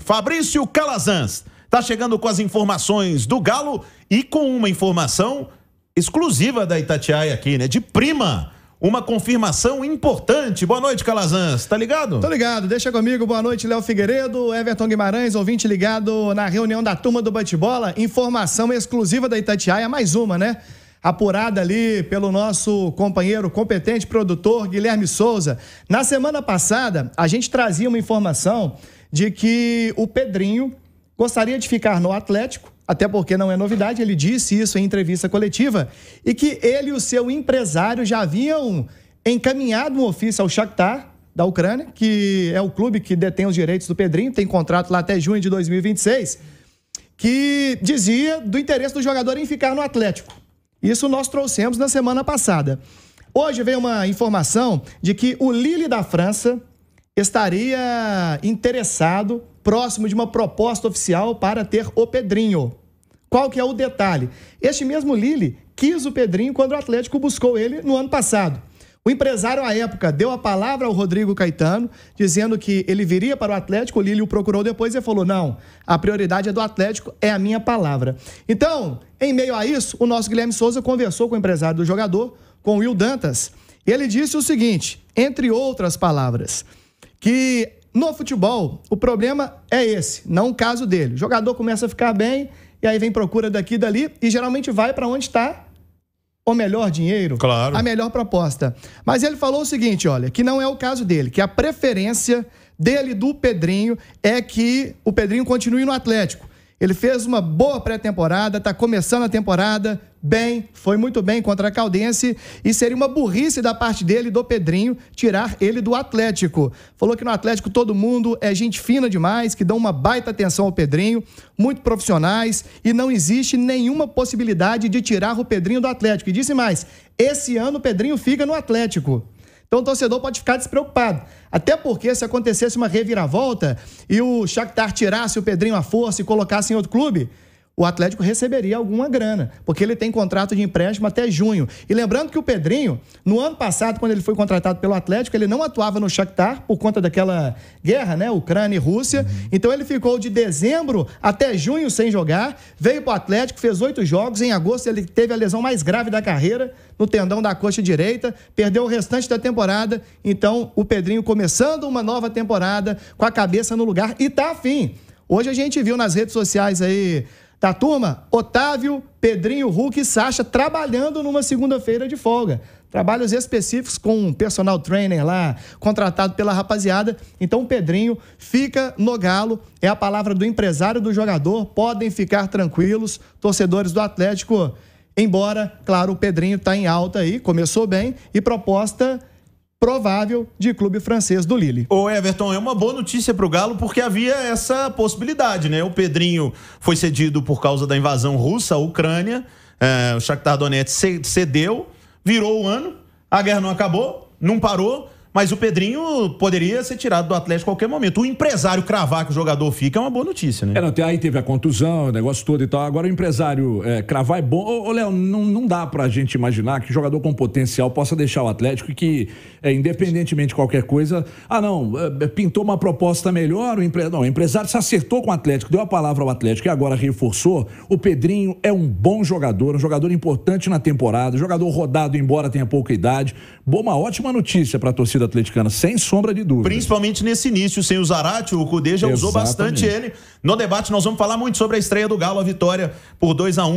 Fabrício Calazans está chegando com as informações do Galo e com uma informação exclusiva da Itatiaia aqui, né? De prima. Uma confirmação importante. Boa noite, Calazans. Tá ligado? Tô ligado. Deixa comigo. Boa noite, Léo Figueiredo, Everton Guimarães, ouvinte ligado na reunião da turma do bate-bola. Informação exclusiva da Itatiaia, mais uma, né? apurada ali pelo nosso companheiro competente produtor Guilherme Souza. Na semana passada, a gente trazia uma informação de que o Pedrinho gostaria de ficar no Atlético, até porque não é novidade, ele disse isso em entrevista coletiva, e que ele e o seu empresário já haviam encaminhado um ofício ao Shakhtar da Ucrânia, que é o clube que detém os direitos do Pedrinho, tem contrato lá até junho de 2026, que dizia do interesse do jogador em ficar no Atlético. Isso nós trouxemos na semana passada. Hoje veio uma informação de que o Lille da França, estaria interessado próximo de uma proposta oficial para ter o Pedrinho. Qual que é o detalhe? Este mesmo Lille quis o Pedrinho quando o Atlético buscou ele no ano passado. O empresário, à época, deu a palavra ao Rodrigo Caetano, dizendo que ele viria para o Atlético, o Lille o procurou depois e falou: não, a prioridade é do Atlético, é a minha palavra. Então, em meio a isso, o nosso Guilherme Souza conversou com o empresário do jogador, com o Will Dantas, e ele disse o seguinte, entre outras palavras que no futebol o problema é esse, não o caso dele. O jogador começa a ficar bem e aí vem procura daqui e dali e geralmente vai para onde está o melhor dinheiro, claro. a melhor proposta. Mas ele falou o seguinte, olha, que não é o caso dele, que a preferência dele do Pedrinho é que o Pedrinho continue no Atlético. Ele fez uma boa pré-temporada, está começando a temporada bem, foi muito bem contra a Caldense e seria uma burrice da parte dele, do Pedrinho, tirar ele do Atlético. Falou que no Atlético todo mundo é gente fina demais, que dão uma baita atenção ao Pedrinho, muito profissionais e não existe nenhuma possibilidade de tirar o Pedrinho do Atlético. E disse mais: esse ano o Pedrinho fica no Atlético. Então o torcedor pode ficar despreocupado. Até porque se acontecesse uma reviravolta e o Shakhtar tirasse o Pedrinho à força e colocasse em outro clube, o Atlético receberia alguma grana, porque ele tem contrato de empréstimo até junho. E lembrando que o Pedrinho, no ano passado, quando ele foi contratado pelo Atlético, ele não atuava no Shakhtar por conta daquela guerra, né, Ucrânia e Rússia. Uhum. Então ele ficou de dezembro até junho sem jogar, veio para o Atlético, fez oito jogos. Em agosto ele teve a lesão mais grave da carreira, no tendão da coxa direita, perdeu o restante da temporada. Então o Pedrinho começando uma nova temporada com a cabeça no lugar e tá afim. Hoje a gente viu nas redes sociais aí da turma, Otávio, Pedrinho, Hulk e Sacha trabalhando numa segunda-feira de folga. Trabalhos específicos com um personal trainer lá, contratado pela rapaziada. Então o Pedrinho fica no galo, é a palavra do empresário do jogador. Podem ficar tranquilos, torcedores do Atlético. Embora, claro, o Pedrinho está em alta aí, começou bem e proposta provável de clube francês do Lille. Ô Everton, é uma boa notícia para o Galo porque havia essa possibilidade, né? O Pedrinho foi cedido por causa da invasão russa à Ucrânia, é, o Shakhtar Donetsk cedeu, virou o ano, a guerra não acabou, não parou, mas o Pedrinho poderia ser tirado do Atlético a qualquer momento. O empresário cravar que o jogador fica é uma boa notícia, né? É, não, aí teve a contusão, o negócio todo e tal. Agora o empresário é, cravar é bom. Ô, ô Léo, não, não dá pra gente imaginar que jogador com potencial possa deixar o Atlético e que, é, independentemente de qualquer coisa, ah, não, é, pintou uma proposta melhor, o, empre... não, o empresário se acertou com o Atlético, deu a palavra ao Atlético e agora reforçou. O Pedrinho é um bom jogador, um jogador importante na temporada, jogador rodado, embora tenha pouca idade. Boa, uma ótima notícia pra torcida torcida atleticana, sem sombra de dúvida. Principalmente nesse início, sem o Zarate, o Cudê já Exatamente. usou bastante ele. No debate nós vamos falar muito sobre a estreia do Galo, a vitória por 2 a 1 um.